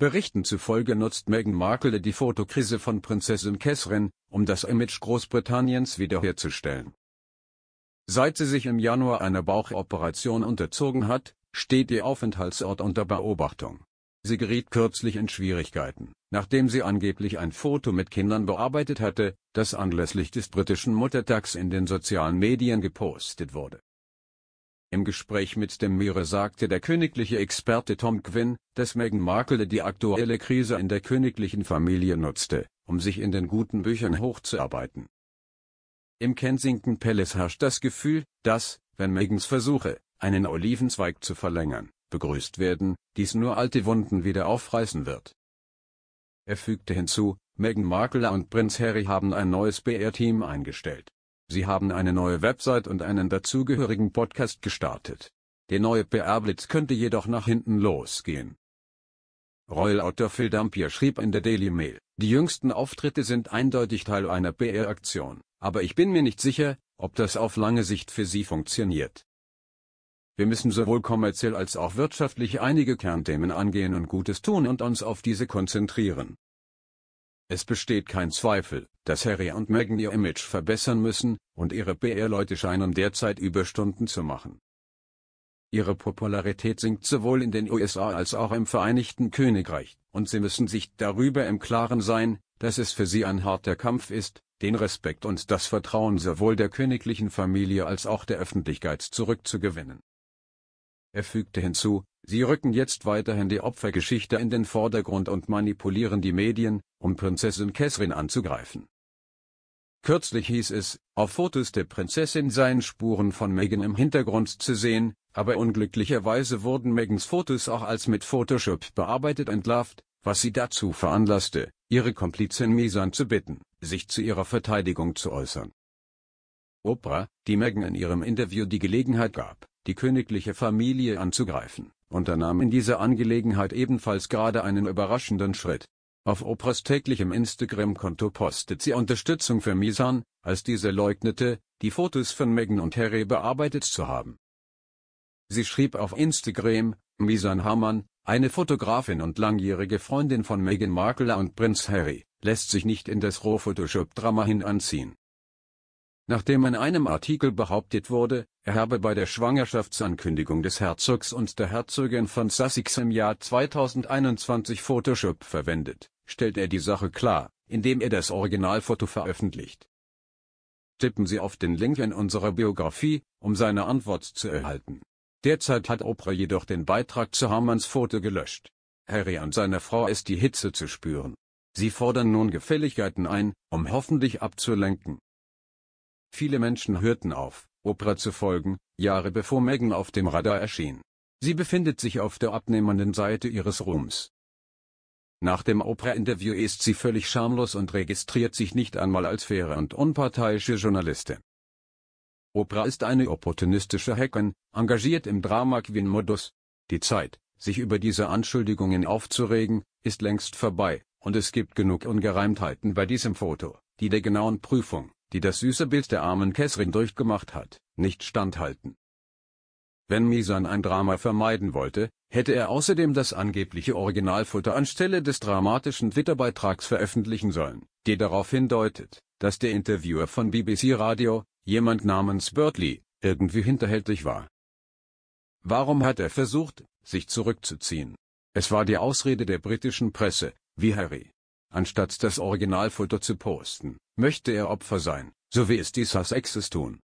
Berichten zufolge nutzt Meghan Markle die Fotokrise von Prinzessin Catherine, um das Image Großbritanniens wiederherzustellen. Seit sie sich im Januar einer Bauchoperation unterzogen hat, steht ihr Aufenthaltsort unter Beobachtung. Sie geriet kürzlich in Schwierigkeiten, nachdem sie angeblich ein Foto mit Kindern bearbeitet hatte, das anlässlich des britischen Muttertags in den sozialen Medien gepostet wurde im Gespräch mit dem Mirror sagte der königliche Experte Tom Quinn, dass Meghan Markle die aktuelle Krise in der königlichen Familie nutzte, um sich in den guten Büchern hochzuarbeiten. Im Kensington Palace herrscht das Gefühl, dass, wenn Megans Versuche, einen Olivenzweig zu verlängern, begrüßt werden, dies nur alte Wunden wieder aufreißen wird. Er fügte hinzu, Meghan Markle und Prinz Harry haben ein neues BR-Team eingestellt. Sie haben eine neue Website und einen dazugehörigen Podcast gestartet. Der neue PR-Blitz könnte jedoch nach hinten losgehen. Royal-Autor Phil Dampier schrieb in der Daily Mail, die jüngsten Auftritte sind eindeutig Teil einer PR-Aktion, aber ich bin mir nicht sicher, ob das auf lange Sicht für Sie funktioniert. Wir müssen sowohl kommerziell als auch wirtschaftlich einige Kernthemen angehen und Gutes tun und uns auf diese konzentrieren. Es besteht kein Zweifel, dass Harry und Meghan ihr Image verbessern müssen, und ihre PR-Leute scheinen derzeit Überstunden zu machen. Ihre Popularität sinkt sowohl in den USA als auch im Vereinigten Königreich, und sie müssen sich darüber im Klaren sein, dass es für sie ein harter Kampf ist, den Respekt und das Vertrauen sowohl der königlichen Familie als auch der Öffentlichkeit zurückzugewinnen. Er fügte hinzu, sie rücken jetzt weiterhin die Opfergeschichte in den Vordergrund und manipulieren die Medien, um Prinzessin Catherine anzugreifen. Kürzlich hieß es, auf Fotos der Prinzessin seien Spuren von Meghan im Hintergrund zu sehen, aber unglücklicherweise wurden Megans Fotos auch als mit Photoshop bearbeitet entlarvt, was sie dazu veranlasste, ihre Komplizin Misan zu bitten, sich zu ihrer Verteidigung zu äußern. Oprah, die Meghan in ihrem Interview die Gelegenheit gab, die königliche Familie anzugreifen, unternahm in dieser Angelegenheit ebenfalls gerade einen überraschenden Schritt. Auf Opras täglichem Instagram-Konto postet sie Unterstützung für Misan, als diese leugnete, die Fotos von Meghan und Harry bearbeitet zu haben. Sie schrieb auf Instagram, Misan Hamann, eine Fotografin und langjährige Freundin von Meghan Markle und Prinz Harry, lässt sich nicht in das Rohphotoshop-Drama hinanziehen nachdem in einem Artikel behauptet wurde, er habe bei der Schwangerschaftsankündigung des Herzogs und der Herzogin von Sussex im Jahr 2021 Photoshop verwendet, stellt er die Sache klar, indem er das Originalfoto veröffentlicht. Tippen Sie auf den Link in unserer Biografie, um seine Antwort zu erhalten. Derzeit hat Oprah jedoch den Beitrag zu Hamanns Foto gelöscht. Harry und seiner Frau ist die Hitze zu spüren. Sie fordern nun Gefälligkeiten ein, um hoffentlich abzulenken. Viele Menschen hörten auf, Oprah zu folgen, Jahre bevor Megan auf dem Radar erschien. Sie befindet sich auf der abnehmenden Seite ihres Ruhms. Nach dem Oprah-Interview ist sie völlig schamlos und registriert sich nicht einmal als faire und unparteiische Journalistin. Oprah ist eine opportunistische Hackerin, engagiert im Drama Queen-Modus. Die Zeit, sich über diese Anschuldigungen aufzuregen, ist längst vorbei, und es gibt genug Ungereimtheiten bei diesem Foto, die der genauen Prüfung die das süße Bild der armen Kessrin durchgemacht hat, nicht standhalten. Wenn Misan ein Drama vermeiden wollte, hätte er außerdem das angebliche Originalfutter anstelle des dramatischen Twitter-Beitrags veröffentlichen sollen, der darauf hindeutet, dass der Interviewer von BBC Radio, jemand namens Bertley, irgendwie hinterhältig war. Warum hat er versucht, sich zurückzuziehen? Es war die Ausrede der britischen Presse, wie Harry, Anstatt das Originalfoto zu posten, möchte er Opfer sein, so wie es die Sussexes tun